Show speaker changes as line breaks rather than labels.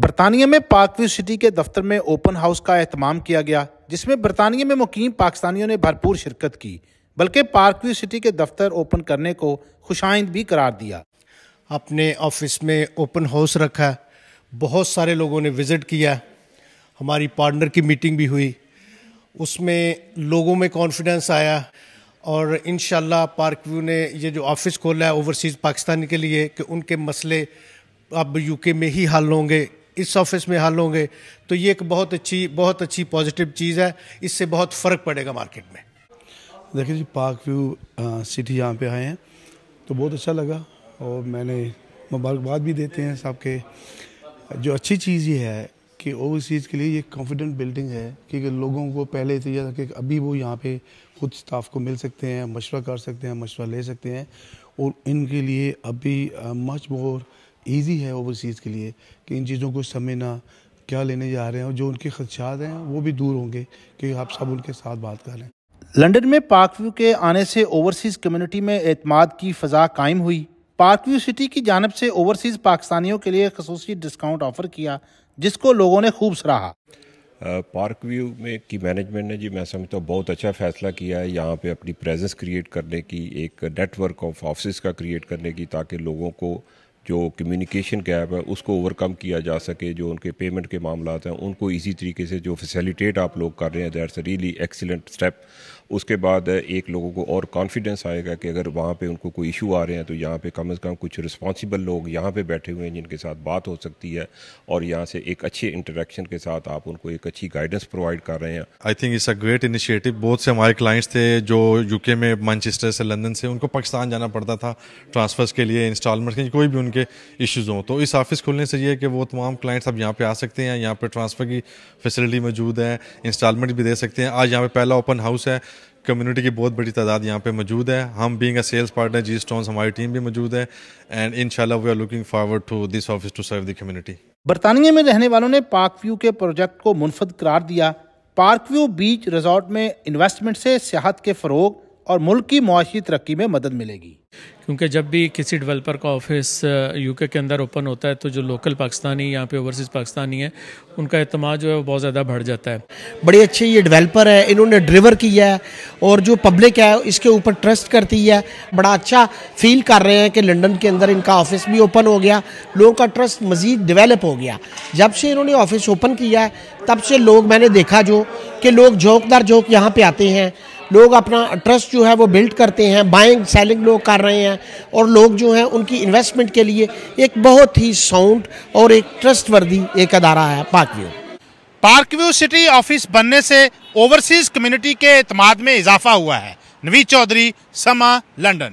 बरतानिया में पार्कव्यू सिटी के दफ्तर में ओपन हाउस का अहतमाम किया गया जिसमें बरतानिया में मुकीम पाकिस्तानियों ने भरपूर शिरकत की बल्कि पार्कव्यू सिटी के दफ्तर ओपन करने को खुशाइंद भी करार दिया अपने ऑफिस में ओपन हाउस रखा
बहुत सारे लोगों ने विज़िट किया हमारी पार्टनर की मीटिंग भी हुई उसमें लोगों में कॉन्फिडेंस आया और इन पार्कव्यू ने ये जो ऑफिस खोला है ओवरसीज़ पाकिस्तानी के लिए कि उनके मसले अब यूके में ही हल होंगे इस ऑफिस में हल होंगे तो ये एक बहुत अच्छी बहुत अच्छी पॉजिटिव चीज़ है इससे बहुत फ़र्क पड़ेगा मार्केट में
देखिए जी पार्क व्यू सिटी यहाँ पे आए हैं तो बहुत अच्छा लगा और मैंने मुबारकबाद भी देते हैं साहब के जो अच्छी चीज़ ये है कि ओवरसीज़ के लिए ये कॉन्फिडेंट बिल्डिंग है क्योंकि लोगों को पहले तो यह था कि अभी वो यहाँ पे खुद स्टाफ को मिल सकते हैं मशवरा कर सकते हैं मशवरा ले सकते हैं और इनके लिए अभी मच मोर ईजी है ओवरसीज़ के लिए कि इन चीज़ों को समझना क्या लेने जा रहे हैं और जो उनके खदशात हैं वो भी दूर होंगे कि आप सब उनके साथ बात कर करें
लंदन में पार्कव्यू के आने से ओवरसीज़ कम्युनिटी में अतमाद की फ़जा कायम हुई पार्कव्यू सिटी की जानब से ओवरसीज़ पाकिस्तानियों के लिए खसूस डिस्काउंट ऑफ़र किया जिसको लोगों ने खूब सराहा
पार्क व्यू में की मैनेजमेंट ने जी मैं समझता हूँ बहुत अच्छा फैसला किया है यहाँ पे अपनी प्रेजेंस क्रिएट करने की एक नेटवर्क ऑफ ऑफिस का क्रिएट करने की ताकि लोगों को जो कम्युनिकेशन गैप है उसको ओवरकम किया जा सके जो उनके पेमेंट के मामला हैं उनको इसी तरीके से जो फैसिलिटेट आप लोग कर रहे हैं दैट्स रियली एक्सीलेंट स्टेप उसके बाद एक लोगों को और कॉन्फिडेंस आएगा कि अगर वहाँ पे उनको कोई इशू आ रहे हैं तो यहाँ पे कम से कम कुछ रिस्पॉन्सिबल लोग यहाँ पे बैठे हुए हैं जिनके साथ बात हो सकती है और यहाँ से एक अच्छे इंटरेक्शन के साथ आप उनको एक अच्छी गाइडेंस प्रोवाइड कर रहे हैं
I think it's a great initiative बहुत से हमारे क्लाइंट्स थे जो यूके में मैनचेस्टर से लंदन से उनको पाकिस्तान जाना पड़ता था ट्रांसफर्स के लिए इंस्टॉलमेंट कोई भी किस्म के इश्यूज़ हों तो इस ऑफिस खुलने से ये है कि वो तमाम क्लाइंट्स अब यहाँ पे आ सकते हैं यहाँ पे ट्रांसफ़र की फैसिलिटी मौजूद है इंस्टॉलमेंट भी दे सकते हैं आज यहाँ पे पहला ओपन हाउस है कम्युनिटी की बहुत बड़ी तादाद यहाँ पे मौजूद है हम being a sales partner G Stone हमारी टीम भी मौजूद है and in we are looking forward to this office to serve the community
बरतानिया में रहने वालों ने पार्क व्यू के प्रोजेक्ट को मुनफद करार दिया पार्क व्यू बीच रिजॉर्ट में इन्वेस्टमेंट से सियाहत के फ़रोग और मुल्क की मुआशी तरक्की में मदद मिलेगी
क्योंकि जब भी किसी डेवलपर का ऑफिस यूके uh, के अंदर ओपन होता है तो जो लोकल पाकिस्तानी यहाँ पे ओवरसीज़ पाकिस्तानी है उनका अहतमान जो है वो बहुत ज़्यादा बढ़ जाता है
बड़ी अच्छे ये डेवलपर है इन्होंने ड्रिवर किया है और जो पब्लिक है इसके ऊपर ट्रस्ट करती है बड़ा अच्छा फील कर रहे हैं कि लंडन के अंदर इनका ऑफिस भी ओपन हो गया लोगों का ट्रस्ट मज़ीद डिवेलप हो गया जब से इन्होंने ऑफिस ओपन किया है तब से लोग मैंने देखा जो कि लोग जोकदार झोंक यहाँ पर आते हैं लोग अपना ट्रस्ट जो है वो बिल्ड करते हैं बाइंग सेलिंग लोग कर रहे हैं और लोग जो हैं उनकी इन्वेस्टमेंट के लिए एक बहुत ही साउंड और एक ट्रस्ट वर्दी
एक अदारा है पार्कव्यू पार्कव्यू सिटी ऑफिस बनने से ओवरसीज़ कम्युनिटी के अतमाद में इजाफा हुआ है नवीद चौधरी समा लंडन